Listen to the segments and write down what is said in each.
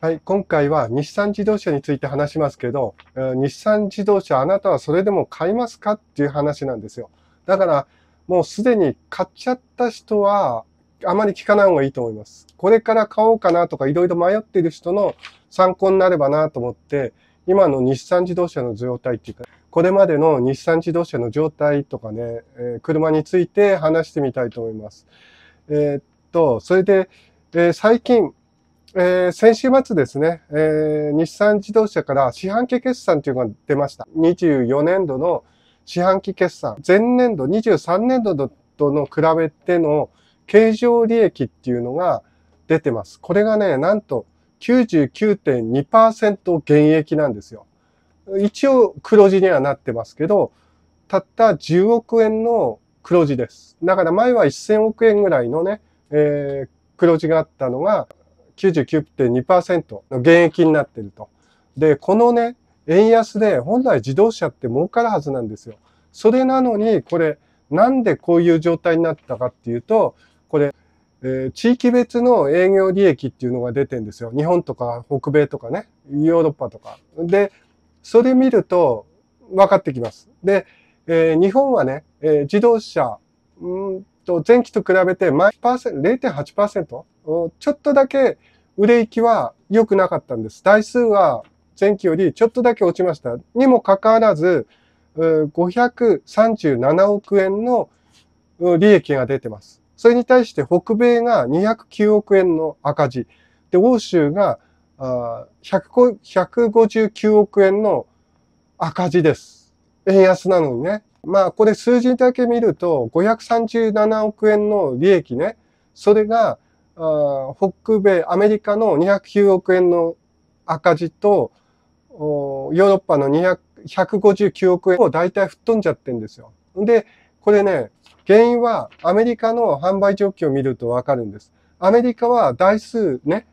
はい、今回は日産自動車について話しますけど、日産自動車あなたはそれでも買いますかっていう話なんですよ。だからもうすでに買っちゃった人はあまり聞かない方がいいと思います。これから買おうかなとかいろいろ迷っている人の参考になればなと思って、今の日産自動車の状態っていうか、これまでの日産自動車の状態とかね、え車について話してみたいと思います。えー、っと、それで、えー、最近、えー、先週末ですね、えー、日産自動車から四半期決算というのが出ました。24年度の四半期決算、前年度、23年度との比べての経常利益っていうのが出てます。これがね、なんと99.2%減益なんですよ。一応黒字にはなってますけど、たった10億円の黒字です。だから前は1000億円ぐらいのね、えー、黒字があったのが、99.2%の減益になってると。で、このね、円安で本来自動車って儲かるはずなんですよ。それなのに、これ、なんでこういう状態になったかっていうと、これ、えー、地域別の営業利益っていうのが出てんですよ。日本とか北米とかね、ヨーロッパとか。で、それ見ると分かってきます。で、えー、日本はね、えー、自動車、うんと、前期と比べてマイパーセント、0.8%、ちょっとだけ売れ行きは良くなかったんです。台数は前期よりちょっとだけ落ちました。にもかかわらず、537億円の利益が出てます。それに対して北米が209億円の赤字。で、欧州が159億円の赤字です。円安なのにね。まあ、これ数字だけ見ると、537億円の利益ね。それが、あ北米、アメリカの209億円の赤字と、ヨーロッパの200 159億円を大体吹っ飛んじゃってんですよ。で、これね、原因はアメリカの販売状況を見るとわかるんです。アメリカは台数ね、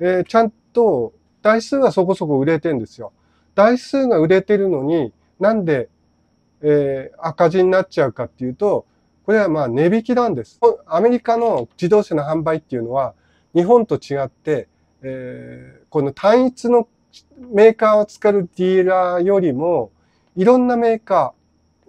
えー、ちゃんと台数はそこそこ売れてんですよ。台数が売れてるのに、なんでえー、赤字になっちゃうかっていうと、これはまあ値引きなんです。アメリカの自動車の販売っていうのは、日本と違って、えー、この単一のメーカーを使うディーラーよりも、いろんなメーカ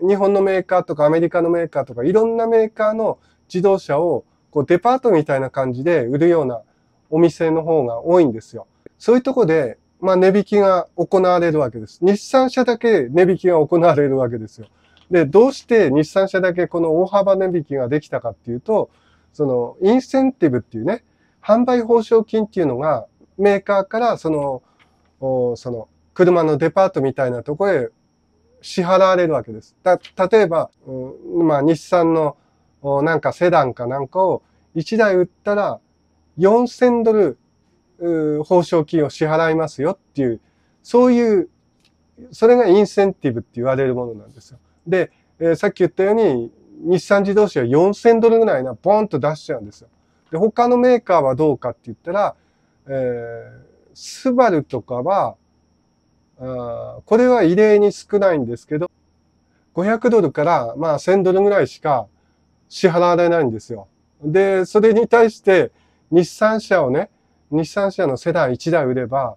ー、日本のメーカーとかアメリカのメーカーとか、いろんなメーカーの自動車をこうデパートみたいな感じで売るようなお店の方が多いんですよ。そういうとこでまあ、値引きが行われるわけです。日産車だけ値引きが行われるわけですよ。で、どうして日産車だけこの大幅値引きができたかっていうと、その、インセンティブっていうね、販売報奨金っていうのが、メーカーからその、その、車のデパートみたいなところへ支払われるわけです。た、例えば、うん、まあ、日産のなんかセダンかなんかを1台売ったら4000ドル報奨金を支払いますよっていう、そういう、それがインセンティブって言われるものなんですよ。で、えー、さっき言ったように、日産自動車は4000ドルぐらいな、ボンと出しちゃうんですよ。で、他のメーカーはどうかって言ったら、えー、スバルとかは、あこれは異例に少ないんですけど、500ドルから、まあ、1000ドルぐらいしか支払われないんですよ。で、それに対して、日産車をね、日産車のセダン1台売れば、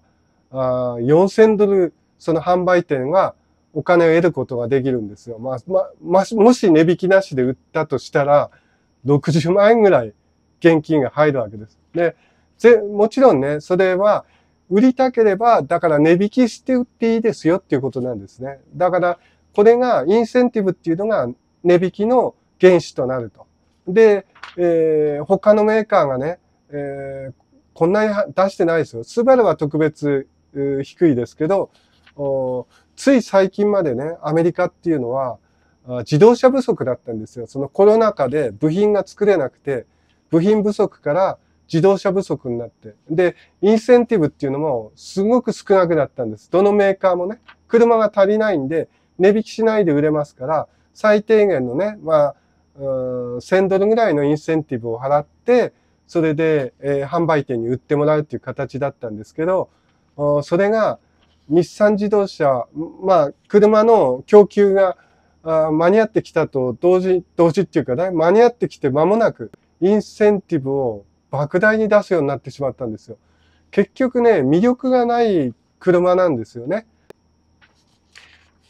4000ドル、その販売店はお金を得ることができるんですよ。まあ、ま、もし値引きなしで売ったとしたら、60万円ぐらい現金が入るわけです。で、ぜもちろんね、それは売りたければ、だから値引きして売っていいですよっていうことなんですね。だから、これがインセンティブっていうのが値引きの原資となると。で、えー、他のメーカーがね、えー、こんなに出してないですよ。スバルは特別低いですけど、つい最近までね、アメリカっていうのは自動車不足だったんですよ。そのコロナ禍で部品が作れなくて、部品不足から自動車不足になって。で、インセンティブっていうのもすごく少なくなったんです。どのメーカーもね、車が足りないんで、値引きしないで売れますから、最低限のね、まあ、1000ドルぐらいのインセンティブを払って、それで、えー、販売店に売ってもらうっていう形だったんですけど、おそれが日産自動車、まあ、車の供給があ間に合ってきたと同時、同時っていうかね、間に合ってきて間もなく、インセンティブを莫大に出すようになってしまったんですよ。結局ね、魅力がない車なんですよね。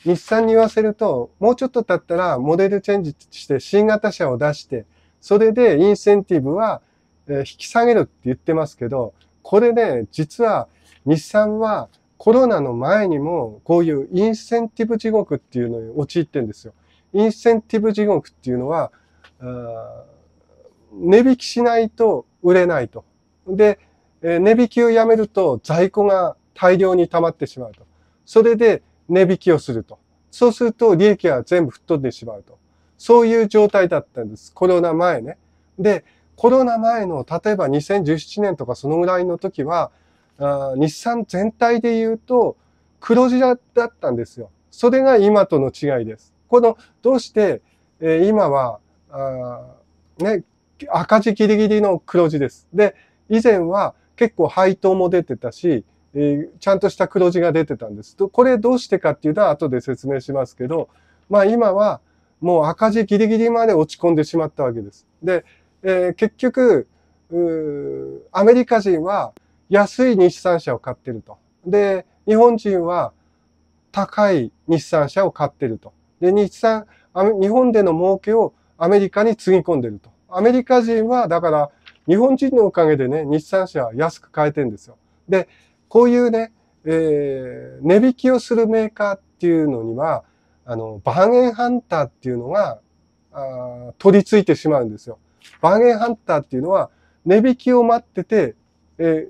日産に言わせると、もうちょっと経ったらモデルチェンジして新型車を出して、それでインセンティブは引き下げるって言ってますけど、これで実は日産はコロナの前にもこういうインセンティブ地獄っていうのに陥ってんですよ。インセンティブ地獄っていうのは、値引きしないと売れないと。で、値引きをやめると在庫が大量に溜まってしまうと。それで値引きをすると。そうすると利益は全部吹っ飛んでしまうと。そういう状態だったんです。コロナ前ね。で、コロナ前の、例えば2017年とかそのぐらいの時は、日産全体で言うと黒字だったんですよ。それが今との違いです。この、どうして、えー、今は、ね、赤字ギリギリの黒字です。で、以前は結構配当も出てたし、えー、ちゃんとした黒字が出てたんです。これどうしてかっていうのは後で説明しますけど、まあ今はもう赤字ギリギリまで落ち込んでしまったわけです。で、えー、結局、アメリカ人は安い日産車を買ってると。で、日本人は高い日産車を買ってると。で、日産、日本での儲けをアメリカにつぎ込んでると。アメリカ人は、だから、日本人のおかげでね、日産車は安く買えてるんですよ。で、こういうね、えー、値引きをするメーカーっていうのには、あの、バーゲンハンターっていうのが、あ取り付いてしまうんですよ。バーゲンハンターっていうのは、値引きを待ってて、えー、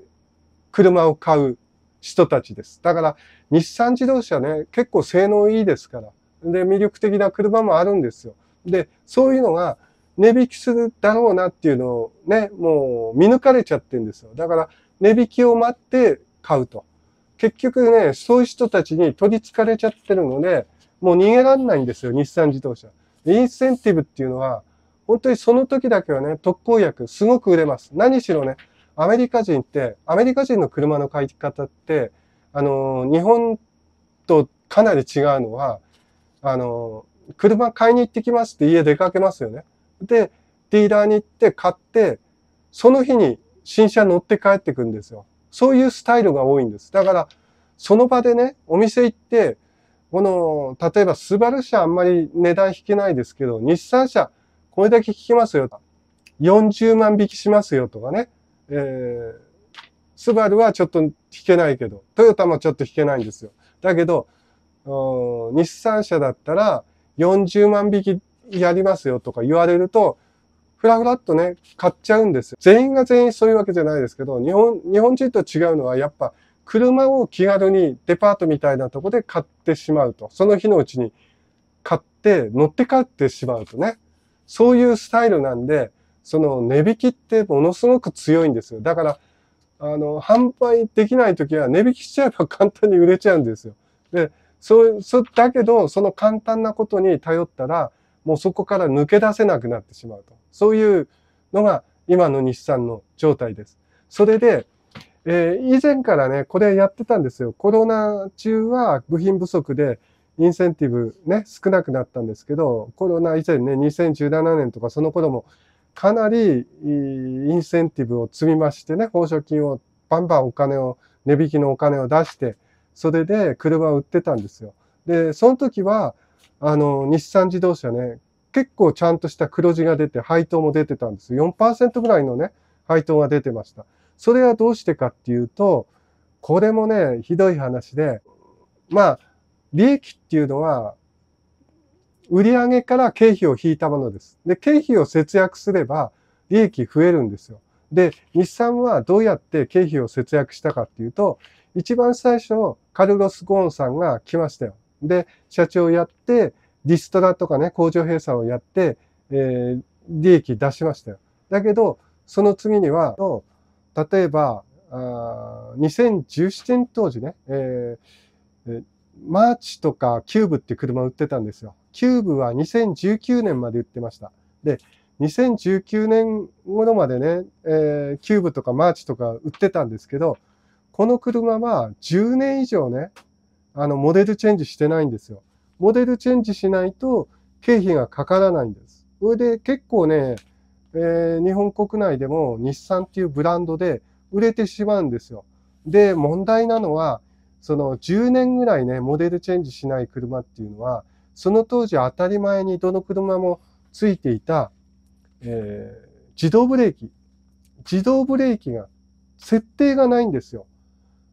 車を買う人たちです。だから、日産自動車ね、結構性能いいですから。で、魅力的な車もあるんですよ。で、そういうのが値引きするだろうなっていうのをね、もう見抜かれちゃってるんですよ。だから、値引きを待って買うと。結局ね、そういう人たちに取りつかれちゃってるので、もう逃げらんないんですよ、日産自動車。インセンティブっていうのは、本当にその時だけはね、特効薬すごく売れます。何しろね、アメリカ人って、アメリカ人の車の買い方って、あの、日本とかなり違うのは、あの、車買いに行ってきますって家出かけますよね。で、ディーラーに行って買って、その日に新車乗って帰ってくんですよ。そういうスタイルが多いんです。だから、その場でね、お店行って、この、例えばスバル車あんまり値段引けないですけど、日産車、これだけ聞きますよと。40万匹しますよとかね。えー、スバルはちょっと引けないけど、トヨタもちょっと引けないんですよ。だけど、日産車だったら40万匹やりますよとか言われると、ふらふらっとね、買っちゃうんですよ。全員が全員そういうわけじゃないですけど、日本、日本人と違うのはやっぱ、車を気軽にデパートみたいなとこで買ってしまうと。その日のうちに買って乗って帰ってしまうとね。そういうスタイルなんで、その値引きってものすごく強いんですよ。だから、あの、販売できない時は値引きしちゃえば簡単に売れちゃうんですよ。で、そう、そ、だけど、その簡単なことに頼ったら、もうそこから抜け出せなくなってしまうと。そういうのが今の日産の状態です。それで、えー、以前からね、これやってたんですよ。コロナ中は部品不足で、インセンティブね、少なくなったんですけど、コロナ以前ね、2017年とかその頃もかなりインセンティブを積みましてね、報奨金をバンバンお金を、値引きのお金を出して、それで車を売ってたんですよ。で、その時は、あの、日産自動車ね、結構ちゃんとした黒字が出て、配当も出てたんです。4%ぐらいのね、配当が出てました。それはどうしてかっていうと、これもね、ひどい話で、まあ、利益っていうのは、売上から経費を引いたものです。で、経費を節約すれば、利益増えるんですよ。で、日産はどうやって経費を節約したかっていうと、一番最初、カルロス・ゴーンさんが来ましたよ。で、社長やって、リストラとかね、工場閉鎖をやって、えー、利益出しましたよ。だけど、その次には、例えば、あ2017年当時ね、えー、マーチとかキューブっていう車売ってたんですよ。キューブは2019年まで売ってました。で、2019年頃までね、えー、キューブとかマーチとか売ってたんですけど、この車は10年以上ね、あの、モデルチェンジしてないんですよ。モデルチェンジしないと経費がかからないんです。それで結構ね、えー、日本国内でも日産っていうブランドで売れてしまうんですよ。で、問題なのは、その10年ぐらいね、モデルチェンジしない車っていうのは、その当時当たり前にどの車もついていた、えー、自動ブレーキ。自動ブレーキが、設定がないんですよ。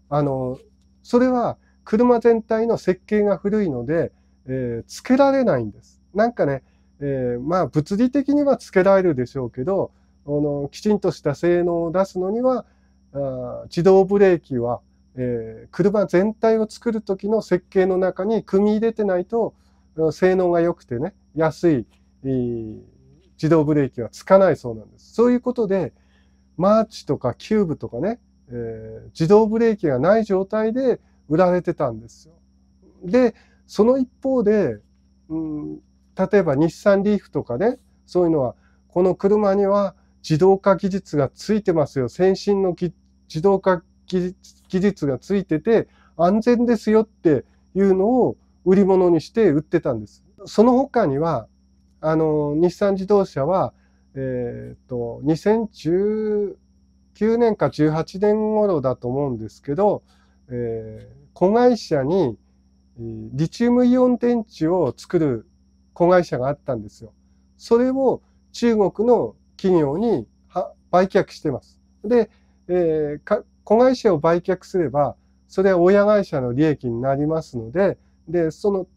あの、それは車全体の設計が古いので、えー、つけられないんです。なんかね、えー、まあ物理的には付けられるでしょうけど、あのきちんとした性能を出すのにはあ自動ブレーキはえー、車全体を作る時の設計の中に組み入れてないと性能が良くてね安い、自動ブレーキはつかないそうなんです。そういうことでマーチとかキューブとかね、えー、自動ブレーキがない状態で売られてたんですよ。でその一方で、うん、例えば日産リーフとかねそういうのはこの車には自動化技術がついてますよ先進の自動化技術技術がついてて安全ですよっていうのを売り物にして売ってたんです。その他にはあの日産自動車は、えっ、ー、と2019年か18年頃だと思うんですけど、えー、子会社にリチウムイオン電池を作る子会社があったんですよ。それを中国の企業に売却してます。で、えー、子会社を売却すれば、それは親会社の利益になりますので、で、その、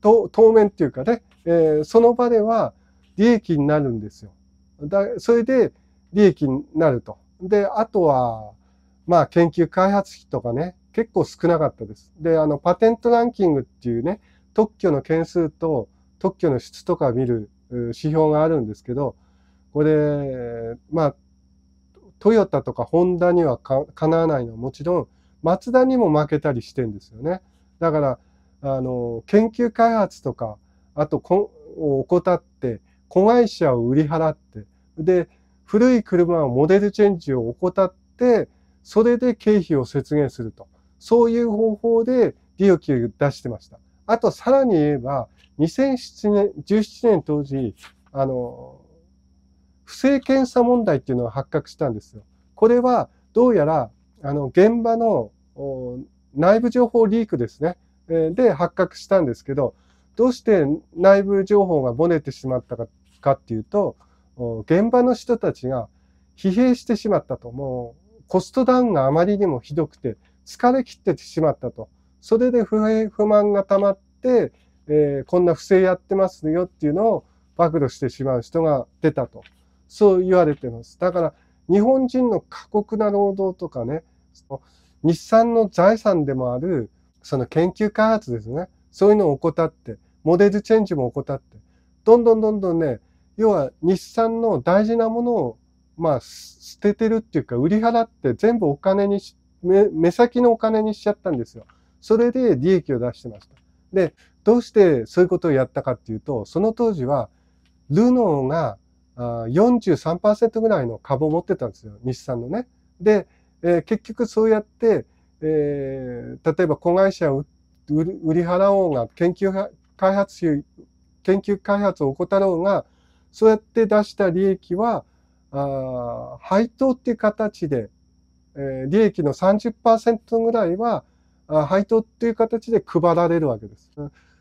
当面っていうかね、えー、その場では利益になるんですよ。だそれで利益になると。で、あとは、まあ、研究開発費とかね、結構少なかったです。で、あの、パテントランキングっていうね、特許の件数と特許の質とか見る指標があるんですけど、これ、まあ、トヨタとかホンダにはかなわないのはもちろん、マツダにも負けたりしてんですよね。だから、あの、研究開発とか、あとを怠って、子会社を売り払って、で、古い車はモデルチェンジを怠って、それで経費を節減すると。そういう方法で利益を出してました。あと、さらに言えば、2017 7年、年当時、あの、不正検査問題っていうのが発覚したんですよ。これはどうやらあの現場の内部情報リークですね、えで発覚したんですけどどうして内部情報が漏れてしまったかっていうと現場の人たちが疲弊してしまったともうコストダウンがあまりにもひどくて疲れ切ってしまったとそれで不平不満が溜まって、えー、こんな不正やってますよっていうのを暴露してしまう人が出たと。そう言われてます。だから、日本人の過酷な労働とかね、日産の財産でもある、その研究開発ですね。そういうのを怠って、モデルチェンジも怠って、どんどんどんどんね、要は日産の大事なものを、まあ、捨ててるっていうか、売り払って全部お金に目先のお金にしちゃったんですよ。それで利益を出してました。で、どうしてそういうことをやったかっていうと、その当時は、ルノーが43%ぐらいの株を持ってたんですよ、日産のね。で、えー、結局そうやって、えー、例えば子会社を売り払おうが、研究開発費、研究開発を怠ろうが、そうやって出した利益は、あ配当っていう形で、えー、利益の30%ぐらいは、あ配当っていう形で配られるわけです。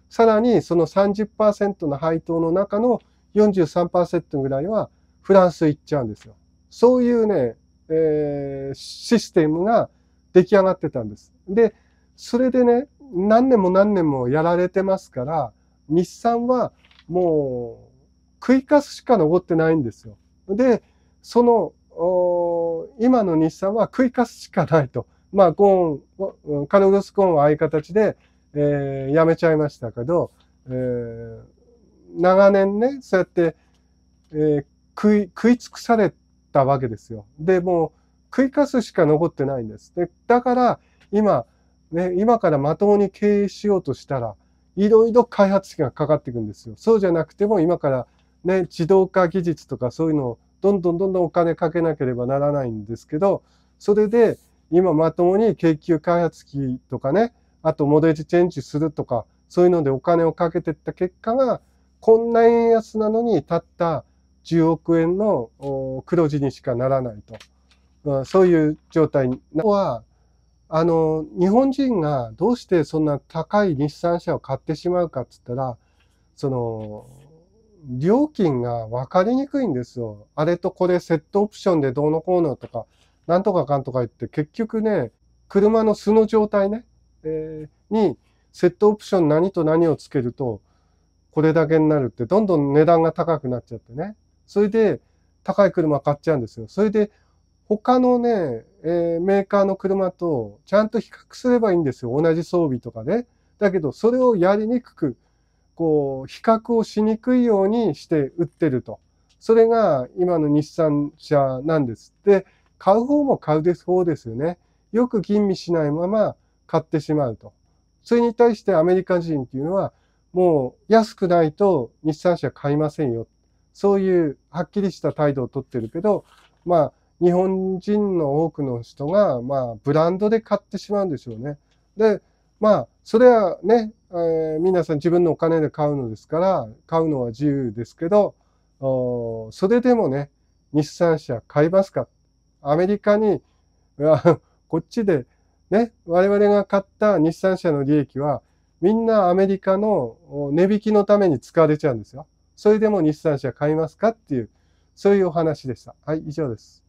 さらにその30%の配当の中の43%ぐらいはフランス行っちゃうんですよ。そういうね、えー、システムが出来上がってたんです。で、それでね、何年も何年もやられてますから、日産はもう食いかすしか残ってないんですよ。で、その、今の日産は食いかすしかないと。まあ、コーン、カルロス・コーンはああいう形で、えー、やめちゃいましたけど、えー、長年ね、そうやって、えー、食い、食い尽くされたわけですよ。で、もう食いかすしか残ってないんです。で、だから今、ね、今からまともに経営しようとしたら、いろいろ開発費がかかっていくんですよ。そうじゃなくても今からね、自動化技術とかそういうのをどんどんどんどんお金かけなければならないんですけど、それで今まともに研究開発費とかね、あとモデルチェンジするとか、そういうのでお金をかけてった結果が、こんな円安なのにたった10億円の黒字にしかならないと。そういう状態に。は、あの、日本人がどうしてそんな高い日産車を買ってしまうかっつったら、その、料金が分かりにくいんですよ。あれとこれセットオプションでどうのこうのとか、なんとかかんとか言って結局ね、車の素の状態ね、えー、にセットオプション何と何をつけると、これだけになるって、どんどん値段が高くなっちゃってね。それで、高い車買っちゃうんですよ。それで、他のね、えー、メーカーの車とちゃんと比較すればいいんですよ。同じ装備とかね。だけど、それをやりにくく、こう、比較をしにくいようにして売ってると。それが今の日産車なんです。で、買う方も買うです方ですよね。よく吟味しないまま買ってしまうと。それに対してアメリカ人っていうのは、もう安くないと日産車買いませんよ。そういうはっきりした態度をとってるけど、まあ、日本人の多くの人が、まあ、ブランドで買ってしまうんでしょうね。で、まあ、それはね、えー、皆さん自分のお金で買うのですから、買うのは自由ですけど、それでもね、日産車買いますかアメリカに、こっちでね、我々が買った日産車の利益はみんなアメリカの値引きのために使われちゃうんですよ。それでも日産車買いますかっていう、そういうお話でした。はい、以上です。